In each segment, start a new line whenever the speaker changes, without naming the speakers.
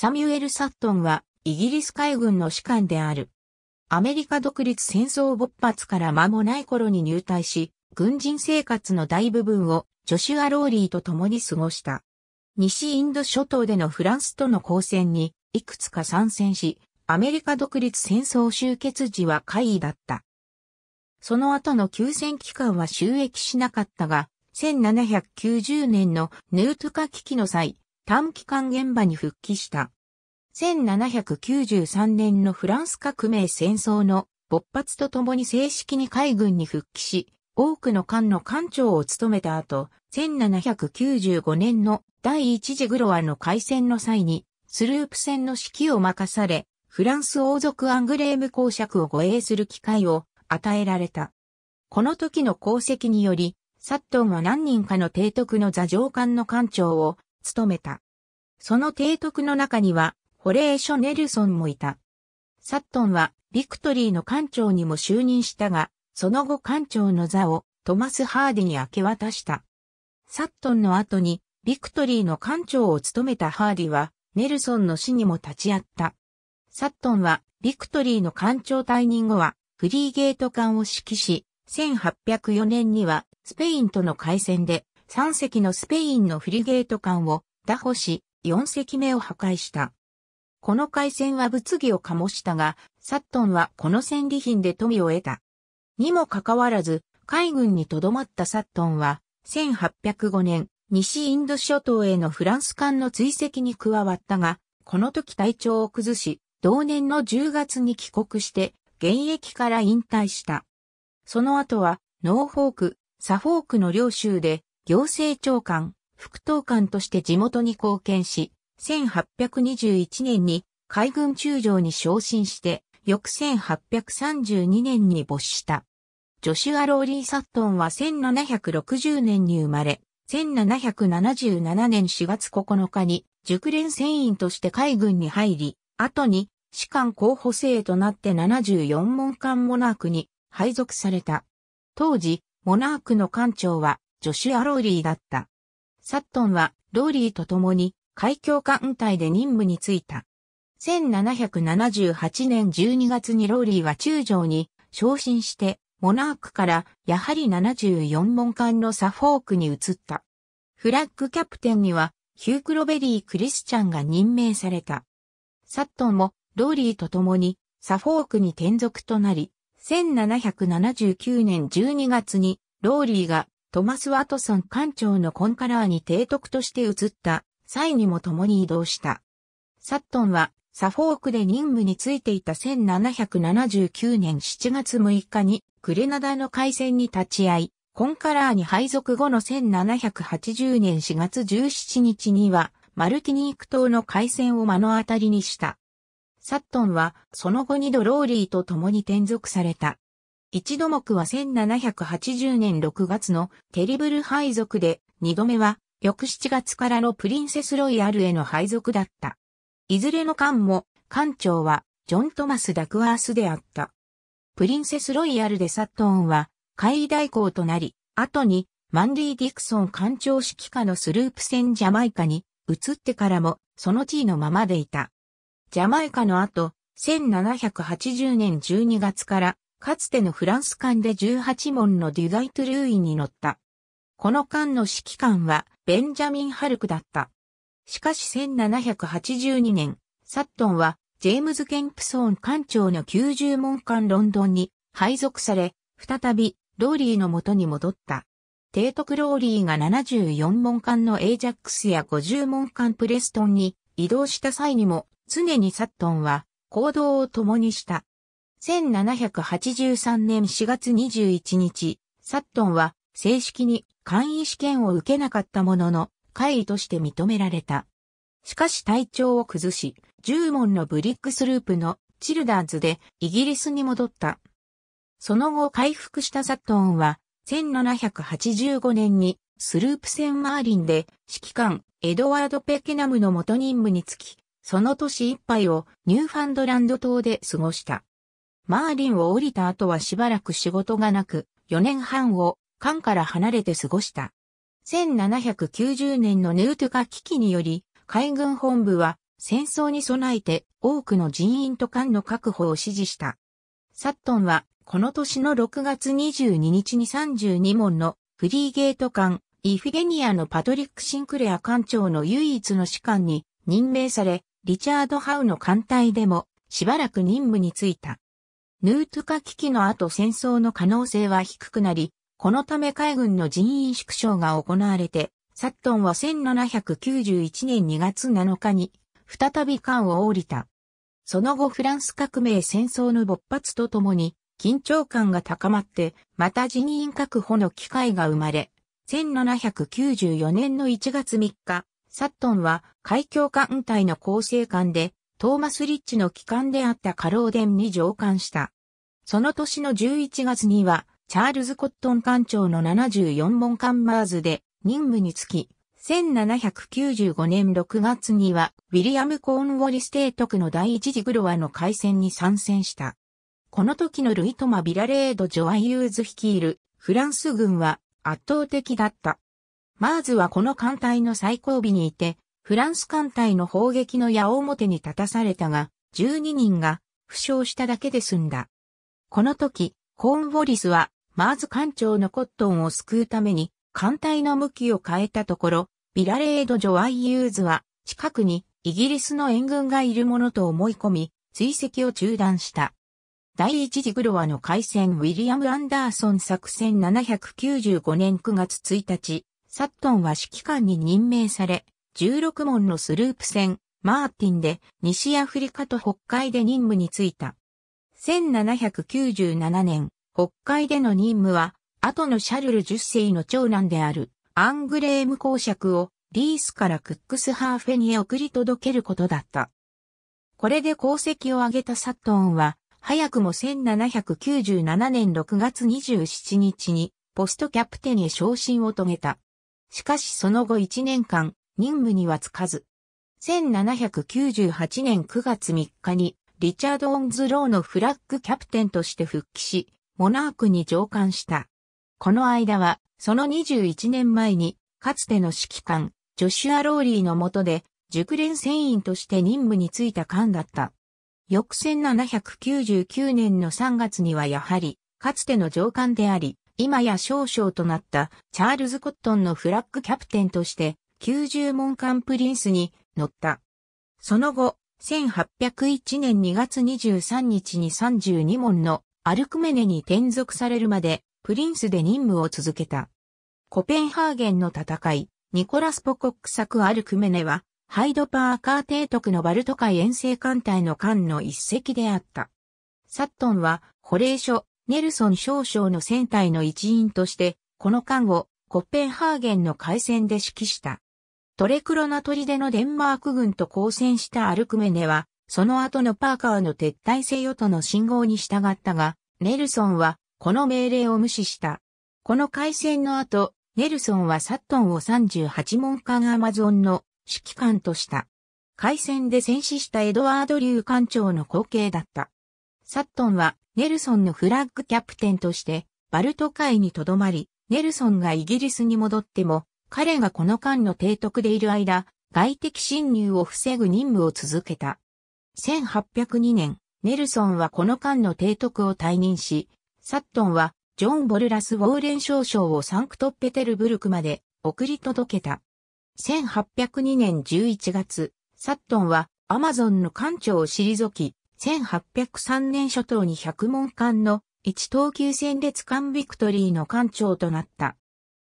サミュエル・サットンは、イギリス海軍の士官である。アメリカ独立戦争勃発から間もない頃に入隊し、軍人生活の大部分をジョシュア・ローリーと共に過ごした。西インド諸島でのフランスとの交戦にいくつか参戦し、アメリカ独立戦争終結時は会議だった。その後の休戦期間は収益しなかったが、1790年のヌートゥカ危機の際、短期間現場に復帰した。1793年のフランス革命戦争の勃発とともに正式に海軍に復帰し、多くの艦の艦長を務めた後、1795年の第一次グロアの海戦の際に、スループ戦の指揮を任され、フランス王族アングレーム公爵を護衛する機会を与えられた。この時の功績により、サットンは何人かの提督の座上艦の艦長を務めた。その提督の中には、オレーショ・ネルソンもいた。サットンは、ビクトリーの艦長にも就任したが、その後艦長の座をトマス・ハーディに明け渡した。サットンの後に、ビクトリーの艦長を務めたハーディは、ネルソンの死にも立ち会った。サットンは、ビクトリーの艦長退任後は、フリーゲート艦を指揮し、1804年には、スペインとの海戦で、3隻のスペインのフリゲート艦を、打破し、4隻目を破壊した。この海戦は物議を醸したが、サットンはこの戦利品で富を得た。にもかかわらず、海軍に留まったサットンは、1805年、西インド諸島へのフランス艦の追跡に加わったが、この時体調を崩し、同年の10月に帰国して、現役から引退した。その後は、ノーフォーク、サフォークの両州で、行政長官、副統官として地元に貢献し、1821年に海軍中将に昇進して、翌1832年に没した。ジョシュア・ローリー・サットンは1760年に生まれ、1777年4月9日に熟練船員として海軍に入り、後に士官候補生となって74門艦モナークに配属された。当時、モナークの艦長はジョシュア・ローリーだった。サットンはローリーと共に海峡艦隊で任務に就いた。1778年12月にローリーは中将に昇進して、モナークからやはり74門艦のサフォークに移った。フラッグキャプテンにはヒュークロベリー・クリスチャンが任命された。サットンもローリーと共にサフォークに転属となり、1779年12月にローリーがトマス・ワトソン艦長のコンカラーに提督として移った際にも共に移動した。サットンはサフォークで任務についていた1779年7月6日にグレナダの海戦に立ち会い、コンカラーに配属後の1780年4月17日にはマルティニーク島の海戦を目の当たりにした。サットンはその後にドローリーと共に転属された。一度目は1780年6月のテリブル配属で、二度目は翌7月からのプリンセスロイヤルへの配属だった。いずれの艦も、艦長は、ジョン・トマス・ダクワースであった。プリンセスロイヤルでサットンは、海位代行となり、後に、マンディ・ディクソン艦長指揮下のスループ船ジャマイカに移ってからもその地位のままでいた。ジャマイカの後、1780年12月からかつてのフランス艦で18門のデュガイトルーイに乗った。この間の指揮官はベンジャミン・ハルクだった。しかし1782年、サットンはジェームズ・ケンプソーン艦長の90門艦ロンドンに配属され、再びローリーの元に戻った。提督ローリーが74門艦のエイジャックスや50門艦プレストンに移動した際にも常にサットンは行動を共にした。1783年4月21日、サットンは正式に簡易試験を受けなかったものの、会議として認められた。しかし体調を崩し、10問のブリックスループのチルダーズでイギリスに戻った。その後回復したサットンは、1785年にスループ船マーリンで指揮官エドワード・ペケナムの元任務につき、その年いっぱいをニューファンドランド島で過ごした。マーリンを降りた後はしばらく仕事がなく、4年半を艦から離れて過ごした。1790年のネウトゥカ危機により、海軍本部は戦争に備えて多くの人員と艦の確保を指示した。サットンは、この年の6月22日に32門のフリーゲート艦、イフィゲニアのパトリック・シンクレア艦長の唯一の士官に任命され、リチャード・ハウの艦隊でもしばらく任務に就いた。ヌートゥカ危機の後戦争の可能性は低くなり、このため海軍の人員縮小が行われて、サットンは1791年2月7日に、再び艦を降りた。その後フランス革命戦争の勃発とともに、緊張感が高まって、また人員確保の機会が生まれ、1794年の1月3日、サットンは海峡艦隊の構成艦で、トーマス・リッチの機関であったカローデンに上艦した。その年の11月には、チャールズ・コットン艦長の74門艦マーズで任務につき、1795年6月には、ウィリアム・コーンウォリス提督の第一次グロワの海戦に参戦した。この時のルイトマ・ビラレード・ジョア・ユーズ率いるフランス軍は圧倒的だった。マーズはこの艦隊の最後尾にいて、フランス艦隊の砲撃の矢面に立たされたが、12人が負傷しただけで済んだ。この時、コーンウォリスはマーズ艦長のコットンを救うために艦隊の向きを変えたところ、ビラレード・ジョワイ・ユーズは近くにイギリスの援軍がいるものと思い込み、追跡を中断した。第一次グロアの海戦ウィリアム・アンダーソン作戦795年9月1日、サットンは指揮官に任命され、16門のスループ船、マーティンで西アフリカと北海で任務に就いた。1797年、北海での任務は、後のシャルル10世の長男であるアングレーム公爵をリースからクックスハーフェに送り届けることだった。これで功績を挙げたサットンは、早くも1797年6月27日にポストキャプテンへ昇進を遂げた。しかしその後1年間、任務にはつかず。1798年9月3日にリチャード・オンズ・ローのフラッグキャプテンとして復帰し、モナークに上官した。この間は、その21年前に、かつての指揮官、ジョシュア・ローリーの下で、熟練船員として任務に就いた官だった。翌1799年の3月にはやはり、かつての上官であり、今や少将となったチャールズ・コットンのフラッグキャプテンとして、90門艦プリンスに乗った。その後、1801年2月23日に32門のアルクメネに転属されるまで、プリンスで任務を続けた。コペンハーゲンの戦い、ニコラス・ポコック作アルクメネは、ハイドパーカー提督のバルト海遠征艦隊の艦の一隻であった。サットンは、保冷所、ネルソン少将の船隊の一員として、この艦をコペンハーゲンの海戦で指揮した。トレクロナ砦のデンマーク軍と交戦したアルクメネは、その後のパーカーの撤退せよとの信号に従ったが、ネルソンはこの命令を無視した。この海戦の後、ネルソンはサットンを38門艦アマゾンの指揮官とした。海戦で戦死したエドワード・リュー艦長の後継だった。サットンはネルソンのフラッグキャプテンとしてバルト海に留まり、ネルソンがイギリスに戻っても、彼がこの間の提督でいる間、外敵侵入を防ぐ任務を続けた。1802年、ネルソンはこの間の提督を退任し、サットンはジョン・ボルラス・ウォーレン少将をサンクトペテルブルクまで送り届けた。1802年11月、サットンはアマゾンの艦長を退き、1803年初頭に100門艦の1等級戦列艦ビクトリーの艦長となった。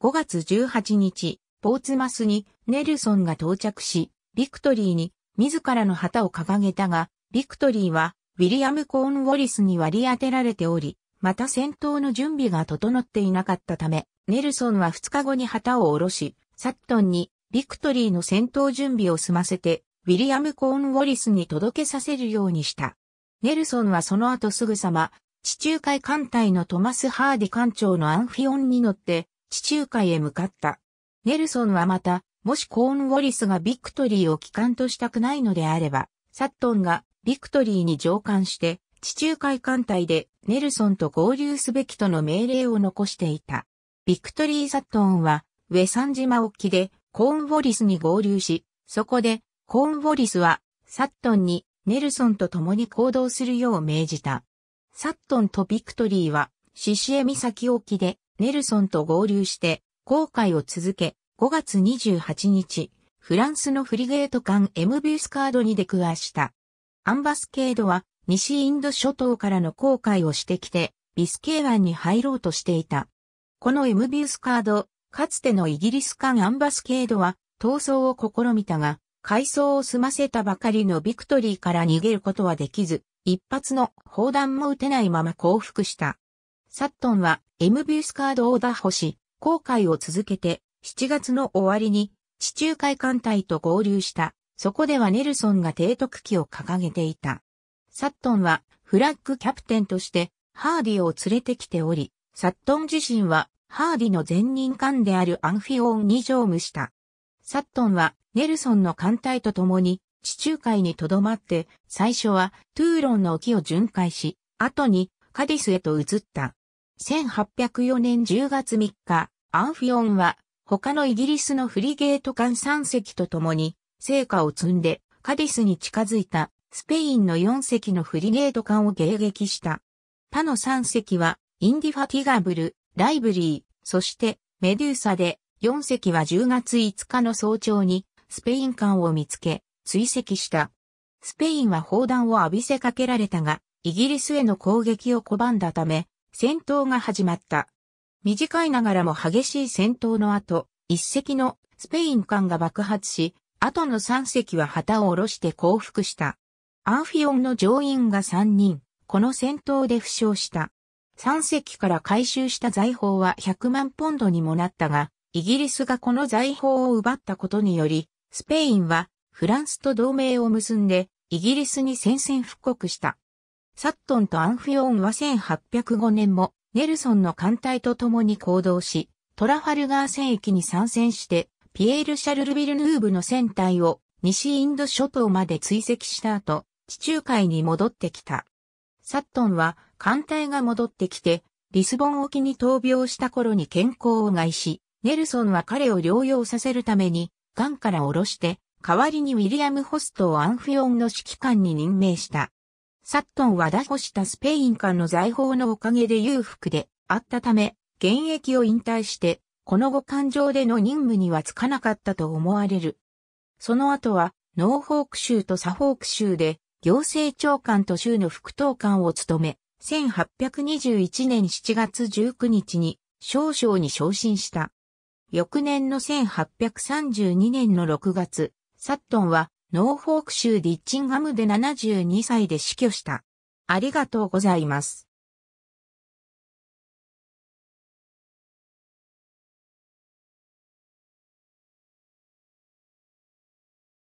5月18日、ポーツマスにネルソンが到着し、ビクトリーに自らの旗を掲げたが、ビクトリーは、ウィリアム・コーン・ウォリスに割り当てられており、また戦闘の準備が整っていなかったため、ネルソンは2日後に旗を下ろし、サットンに、ビクトリーの戦闘準備を済ませて、ウィリアム・コーン・ウォリスに届けさせるようにした。ネルソンはその後すぐさま、地中海艦隊のトマス・ハーディ艦長のアンフィオンに乗って、地中海へ向かった。ネルソンはまた、もしコーンウォリスがビクトリーを帰還としたくないのであれば、サットンがビクトリーに乗艦して、地中海艦隊でネルソンと合流すべきとの命令を残していた。ビクトリー・サットンは、ウェサン島沖でコーンウォリスに合流し、そこでコーンウォリスはサットンにネルソンと共に行動するよう命じた。サットンとビクトリーはシシエ岬沖でネルソンと合流して航海を続け、5月28日、フランスのフリゲート艦 m ースカードに出くわした。アンバスケードは西インド諸島からの航海をしてきて、ビスケー湾に入ろうとしていた。この m ースカード、かつてのイギリス艦アンバスケードは逃走を試みたが、改装を済ませたばかりのビクトリーから逃げることはできず、一発の砲弾も撃てないまま降伏した。サットンは MV スカードを打破し、航海を続けて7月の終わりに地中海艦隊と合流した。そこではネルソンが提督旗を掲げていた。サットンはフラッグキャプテンとしてハーディを連れてきており、サットン自身はハーディの前任艦であるアンフィオンに乗務した。サットンはネルソンの艦隊と共に地中海に留まって最初はトゥーロンの沖を巡回し、後にカディスへと移った。1804年10月3日、アンフィオンは他のイギリスのフリゲート艦3隻と共に、成果を積んで、カディスに近づいた、スペインの4隻のフリゲート艦を迎撃した。他の3隻は、インディファティガブル、ライブリー、そしてメデューサで、4隻は10月5日の早朝に、スペイン艦を見つけ、追跡した。スペインは砲弾を浴びせかけられたが、イギリスへの攻撃を拒んだため、戦闘が始まった。短いながらも激しい戦闘の後、一隻のスペイン艦が爆発し、後の三隻は旗を下ろして降伏した。アンフィオンの乗員が三人、この戦闘で負傷した。三隻から回収した財宝は100万ポンドにもなったが、イギリスがこの財宝を奪ったことにより、スペインはフランスと同盟を結んで、イギリスに宣戦布告した。サットンとアンフィオンは1805年もネルソンの艦隊と共に行動し、トラファルガー戦域に参戦して、ピエール・シャルル・ビルヌーブの船隊を西インド諸島まで追跡した後、地中海に戻ってきた。サットンは艦隊が戻ってきて、リスボン沖に闘病した頃に健康を害し、ネルソンは彼を療養させるために、ガンから下ろして、代わりにウィリアム・ホストをアンフィオンの指揮官に任命した。サットンは打破したスペイン間の財宝のおかげで裕福であったため、現役を引退して、この後感情での任務にはつかなかったと思われる。その後は、ノーホーク州とサフォーク州で、行政長官と州の副統官を務め、1821年7月19日に少将に昇進した。翌年の1832年の6月、サットンはノーフォーク州ディッチンガムで72歳で死去した。ありがとうございます。